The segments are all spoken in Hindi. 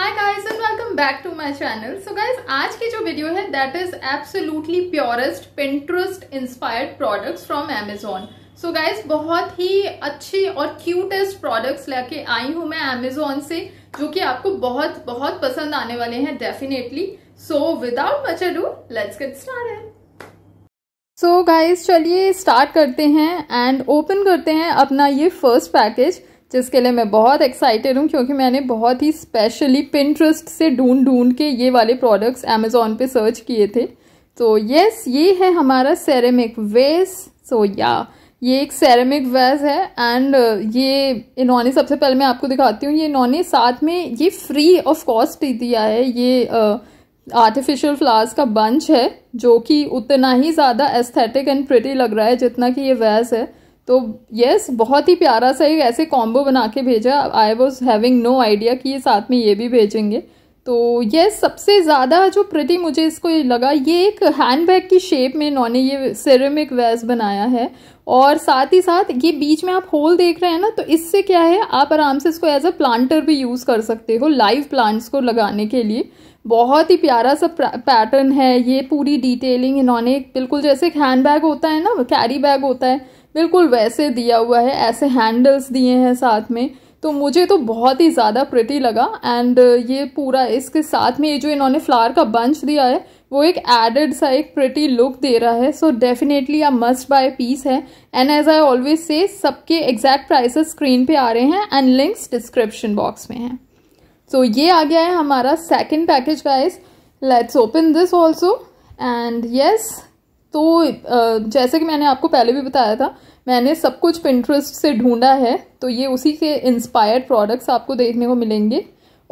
hi guys and welcome back to my channel so guys आज की जो वीडियो है that is absolutely purest Pinterest inspired products from Amazon so guys बहुत ही अच्छी और क्यूटेस्ट प्रोडक्ट्स लेके आई हूँ मैं अमेजोन से जो कि आपको बहुत बहुत पसंद आने वाले हैं definitely so without much ado let's get started so guys चलिए स्टार्ट करते हैं एंड ओपन करते हैं अपना ये फर्स्ट पैकेज जिसके लिए मैं बहुत एक्साइटेड हूँ क्योंकि मैंने बहुत ही स्पेशली पिंट्रस्ट से ढूंढ ढूंढ के ये वाले प्रोडक्ट्स अमेज़ोन पे सर्च किए थे तो यस ये है हमारा सेरेमिक वेस सो या ये एक सेरेमिक वेस है एंड uh, ये इन्होंने सबसे पहले मैं आपको दिखाती हूँ ये इन्होंने साथ में ये फ्री ऑफ कॉस्ट दिया है ये आर्टिफिशियल uh, फ्लावर्स का बंच है जो कि उतना ही ज़्यादा एस्थेटिक एंड प्रिटी लग रहा है जितना कि ये वेज है तो यस yes, बहुत ही प्यारा सा एक ऐसे कॉम्बो बना के भेजा I was having no idea कि ये साथ में ये भी भेजेंगे तो ये सबसे ज़्यादा जो प्रति मुझे इसको लगा ये एक हैंड बैग की शेप में इन्होंने ये सिरेमिक वेस बनाया है और साथ ही साथ ये बीच में आप होल देख रहे हैं ना तो इससे क्या है आप आराम से इसको एज अ प्लांटर भी यूज़ कर सकते हो लाइव प्लांट्स को लगाने के लिए बहुत ही प्यारा सा पैटर्न है ये पूरी डिटेलिंग इन्होंने बिल्कुल जैसे एक हैंड बैग होता है ना कैरी बैग होता है बिल्कुल वैसे दिया हुआ है ऐसे हैंडल्स दिए हैं साथ में तो मुझे तो बहुत ही ज़्यादा प्रिटी लगा एंड ये पूरा इसके साथ में ये जो इन्होंने फ्लावर का बंच दिया है वो एक एडेड सा एक प्रिटी लुक दे रहा है so definitely a must buy piece है and as I always say सबके एग्जैक्ट प्राइसेस स्क्रीन पे आ रहे हैं एंड लिंक्स डिस्क्रिप्शन बॉक्स में हैं सो so, ये आ गया है हमारा second package guys let's open this also and yes तो जैसे कि मैंने आपको पहले भी बताया था मैंने सब कुछ पिंट्रस्ट से ढूंढा है तो ये उसी के इंस्पायर्ड प्रोडक्ट्स आपको देखने को मिलेंगे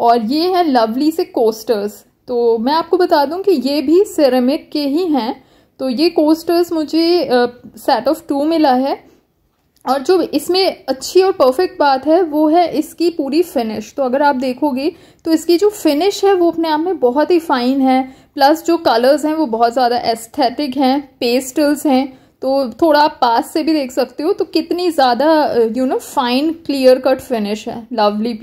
और ये हैं लवली से कोस्टर्स तो मैं आपको बता दूं कि ये भी सिरेमिक के ही हैं तो ये कोस्टर्स मुझे सेट ऑफ टू मिला है और जो इसमें अच्छी और परफेक्ट बात है वो है इसकी पूरी फिनिश तो अगर आप देखोगे तो इसकी जो फिनिश है वो अपने आप में बहुत ही फाइन है प्लस जो कलर्स हैं वो बहुत ज़्यादा एस्थेटिक हैं पेस्टल्स हैं तो थोड़ा आप पास से भी देख सकते हो तो कितनी ज़्यादा you know fine clear cut finish है लवली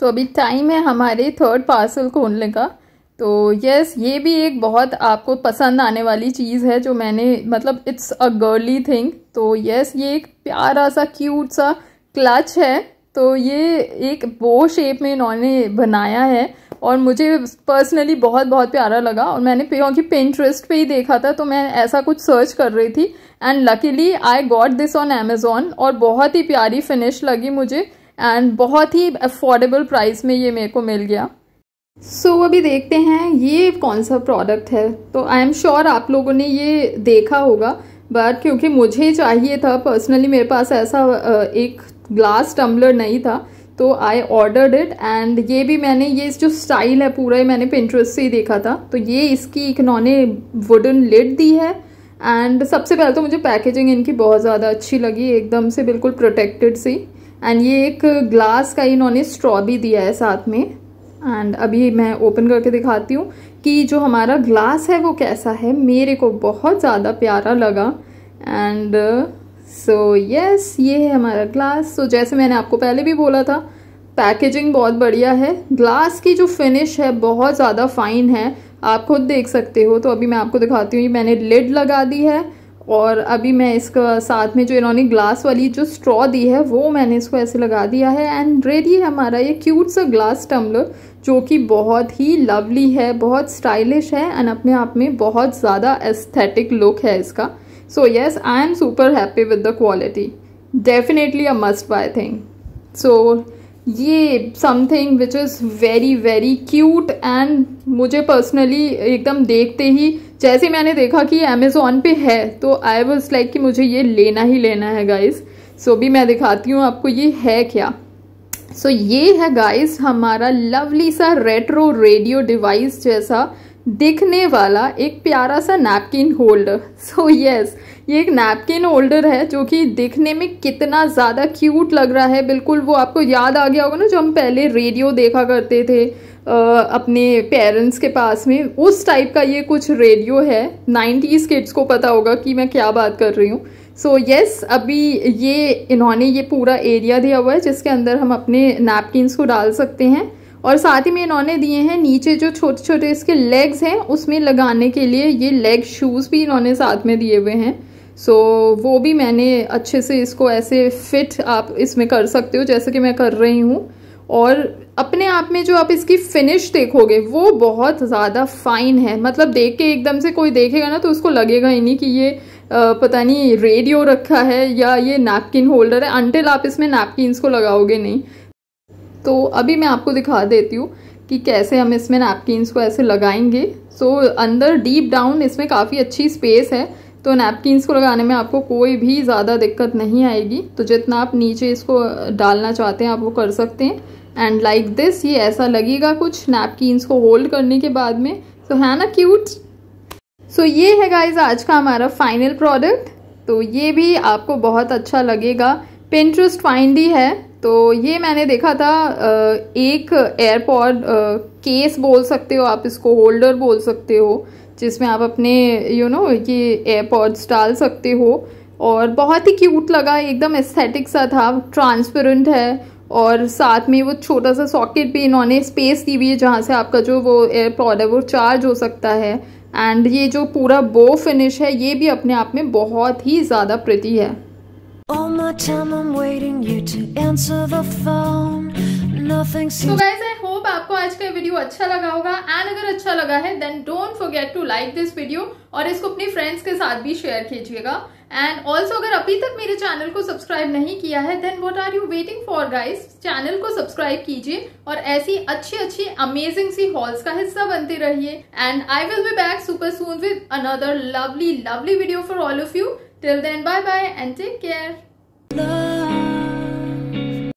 तो अभी टाइम है हमारे थर्ड पार्सल खोलने का तो यस ये भी एक बहुत आपको पसंद आने वाली चीज़ है जो मैंने मतलब इट्स अ गर्ली थिंग तो यस ये एक प्यारा सा क्यूट सा क्लच है तो ये एक बो शेप में इन्होंने बनाया है और मुझे पर्सनली बहुत बहुत प्यारा लगा और मैंने क्योंकि पेंट्रेस्ट पे ही देखा था तो मैं ऐसा कुछ सर्च कर रही थी and luckily I got this on Amazon और बहुत ही प्यारी फिनिश लगी मुझे एंड बहुत ही अफोर्डेबल प्राइस में ये मेरे को मिल गया सो so, अभी देखते हैं ये कौन सा प्रोडक्ट है तो आई एम श्योर आप लोगों ने ये देखा होगा बट क्योंकि मुझे चाहिए था पर्सनली मेरे पास ऐसा एक ग्लास टम्बलर नहीं था तो आई ऑर्डर्ड इट एंड ये भी मैंने ये जो स्टाइल है पूरा ही मैंने पिंट्रस्ट से ही देखा था तो ये इसकी एक इन्होंने वुडन लिड दी है एंड सबसे पहले तो मुझे पैकेजिंग इनकी बहुत ज़्यादा अच्छी लगी एकदम से बिल्कुल प्रोटेक्टेड सी एंड ये एक ग्लास का इन्होंने स्ट्रॉ भी दिया है साथ में एंड अभी मैं ओपन करके दिखाती हूँ कि जो हमारा ग्लास है वो कैसा है मेरे को बहुत ज़्यादा प्यारा लगा एंड सो यस ये है हमारा ग्लास सो so, जैसे मैंने आपको पहले भी बोला था पैकेजिंग बहुत बढ़िया है ग्लास की जो फिनिश है बहुत ज़्यादा फाइन है आप खुद देख सकते हो तो अभी मैं आपको दिखाती हूँ ये मैंने लिड लगा दी है और अभी मैं इसका साथ में जो इन्होंने ग्लास वाली जो स्ट्रॉ दी है वो मैंने इसको ऐसे लगा दिया है एंड रेडी है हमारा ये क्यूट सा ग्लास टम्बलर जो कि बहुत ही लवली है बहुत स्टाइलिश है एंड अपने आप में बहुत ज़्यादा एस्थेटिक लुक है इसका so yes I am super happy with the quality definitely a must buy thing so ये something which is very very cute and मुझे पर्सनली एकदम देखते ही जैसे मैंने देखा कि ये अमेज़ोन पे है तो आई वॉज लाइक कि मुझे ये लेना ही लेना है गाइस सो so, भी मैं दिखाती हूँ आपको ये है क्या सो so, ये है गाइस हमारा लवली सा रेट्रो रेडियो डिवाइस जैसा दिखने वाला एक प्यारा सा napkin holder so so, yes yes, ये एक नैपकिन होल्डर है जो कि दिखने में कितना ज़्यादा क्यूट लग रहा है बिल्कुल वो आपको याद आ गया होगा ना जो हम पहले रेडियो देखा करते थे अपने पेरेंट्स के पास में उस टाइप का ये कुछ रेडियो है नाइन्टीज़ किड्स को पता होगा कि मैं क्या बात कर रही हूँ सो so, यस yes, अभी ये इन्होंने ये पूरा एरिया दिया हुआ है जिसके अंदर हम अपने नैपकिनस को डाल सकते हैं और साथ ही में इन्होंने दिए हैं नीचे जो छोटे छोटे इसके लेग्स हैं उसमें लगाने के लिए ये लेग शूज़ भी इन्होंने साथ में दिए हुए हैं सो so, वो भी मैंने अच्छे से इसको ऐसे फिट आप इसमें कर सकते हो जैसे कि मैं कर रही हूँ और अपने आप में जो आप इसकी फिनिश देखोगे वो बहुत ज़्यादा फाइन है मतलब देख के एकदम से कोई देखेगा ना तो उसको लगेगा ही नहीं कि ये पता नहीं रेडियो रखा है या ये नैपकिन होल्डर है अनटिल आप इसमें नैपकिनस को लगाओगे नहीं तो अभी मैं आपको दिखा देती हूँ कि कैसे हम इसमें नैपकिनस को ऐसे लगाएंगे सो so, अंदर डीप डाउन इसमें काफ़ी अच्छी स्पेस है तो नैपकिनस को लगाने में आपको कोई भी ज़्यादा दिक्कत नहीं आएगी तो जितना आप नीचे इसको डालना चाहते हैं आप वो कर सकते हैं एंड लाइक दिस ये ऐसा लगेगा कुछ नैपकिनस को होल्ड करने के बाद में सो है ना क्यूट सो so, ये है गाइज आज का हमारा फाइनल प्रोडक्ट तो ये भी आपको बहुत अच्छा लगेगा पेंट्रस्ट फाइंड ही है तो ये मैंने देखा था एक एयरपॉड केस बोल सकते हो आप इसको होल्डर बोल सकते हो जिसमें आप अपने यू नो ये एयरपॉड्स डाल सकते हो और बहुत ही क्यूट लगा एकदम एस्थेटिक सा था ट्रांसपेरेंट है और साथ में वो छोटा सा सॉकेट भी इन्होंने स्पेस दी हुई है जहाँ से आपका जो वो एयरपॉड है वो चार्ज हो सकता है एंड ये जो पूरा बो फिनिश है ये भी अपने आप में बहुत ही ज़्यादा प्रति है तो आपको आज का वीडियो अच्छा लगा होगा एंड अगर अच्छा लगा है then don't forget to like this video और इसको अपने फ्रेंड्स के साथ भी शेयर कीजिएगा एंड ऑल्सो अगर अभी तक मेरे चैनल को सब्सक्राइब नहीं किया है then what are you waiting for guys channel को सब्सक्राइब कीजिए और ऐसी अच्छी अच्छी अमेजिंग सी हॉल्स का हिस्सा बनते रहिए and I will be back super soon with another lovely lovely video for all of you till then bye bye and take care